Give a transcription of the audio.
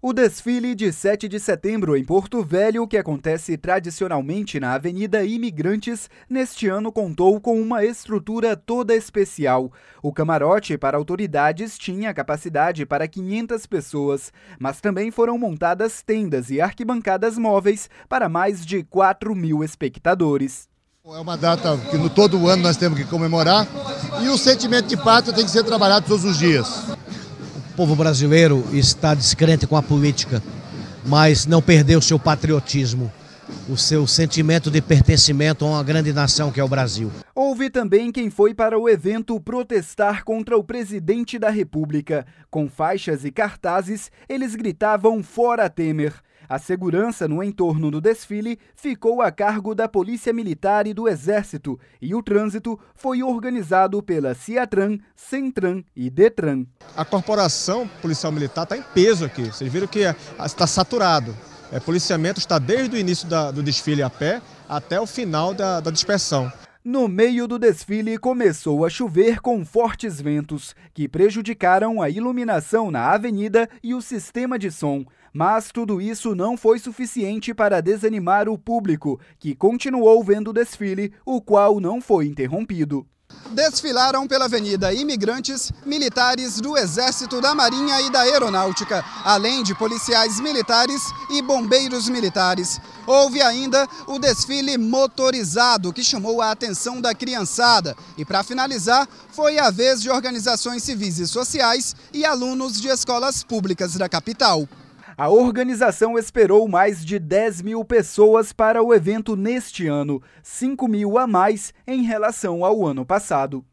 O desfile de 7 de setembro em Porto Velho, que acontece tradicionalmente na Avenida Imigrantes, neste ano contou com uma estrutura toda especial. O camarote para autoridades tinha capacidade para 500 pessoas, mas também foram montadas tendas e arquibancadas móveis para mais de 4 mil espectadores. É uma data que no todo ano nós temos que comemorar e o sentimento de pátria tem que ser trabalhado todos os dias povo brasileiro está descrente com a política, mas não perdeu seu patriotismo o seu sentimento de pertencimento a uma grande nação que é o Brasil. Houve também quem foi para o evento protestar contra o presidente da República. Com faixas e cartazes, eles gritavam Fora Temer. A segurança no entorno do desfile ficou a cargo da Polícia Militar e do Exército, e o trânsito foi organizado pela Ciatran, Centran e Detran. A Corporação Policial Militar está em peso aqui. Vocês viram que está saturado. É, policiamento está desde o início da, do desfile a pé até o final da, da dispersão. No meio do desfile, começou a chover com fortes ventos, que prejudicaram a iluminação na avenida e o sistema de som. Mas tudo isso não foi suficiente para desanimar o público, que continuou vendo o desfile, o qual não foi interrompido. Desfilaram pela avenida imigrantes, militares do Exército, da Marinha e da Aeronáutica, além de policiais militares e bombeiros militares. Houve ainda o desfile motorizado, que chamou a atenção da criançada. E para finalizar, foi a vez de organizações civis e sociais e alunos de escolas públicas da capital. A organização esperou mais de 10 mil pessoas para o evento neste ano, 5 mil a mais em relação ao ano passado.